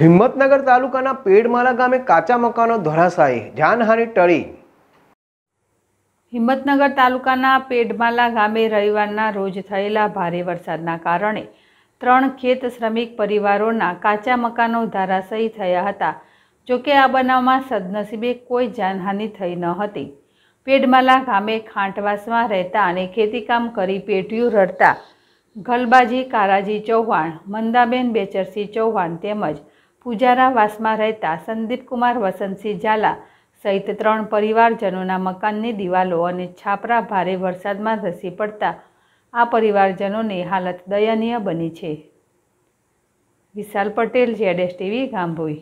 હિંમતનગર તાલુકાના પેડમાળા ગામે કાચા મકાનો ધરાશાયી જાનહાનિ ટળી હિંમતનગર તાલુકાના પેડમાલા ગામે રવિવારના રોજ થયેલા ભારે વરસાદના કારણે ત્રણ ખેત શ્રમિક પરિવારોના કાચા મકાનો ધરાશાયી થયા હતા જોકે આ બનાવમાં સદનસીબે કોઈ જાનહાનિ થઈ ન હતી પેડમાલા ગામે ખાંટવાસમાં રહેતા અને ખેતીકામ કરી પેટીયું રડતા ગલબાજી કારાજી ચૌહાણ મંદાબેન બેચરસી ચૌહાણ તેમજ પૂજારાવાસમાં રહેતા સંદીપકુમાર વસંતસિંહ ઝાલા સહિત ત્રણ પરિવારજનોના મકાનની દિવાલો અને છાપરા ભારે વરસાદમાં ધસી પડતા આ પરિવારજનોની હાલત દયનીય બની છે વિશાલ પટેલ જેડેસ ટીવી ગાંભોઈ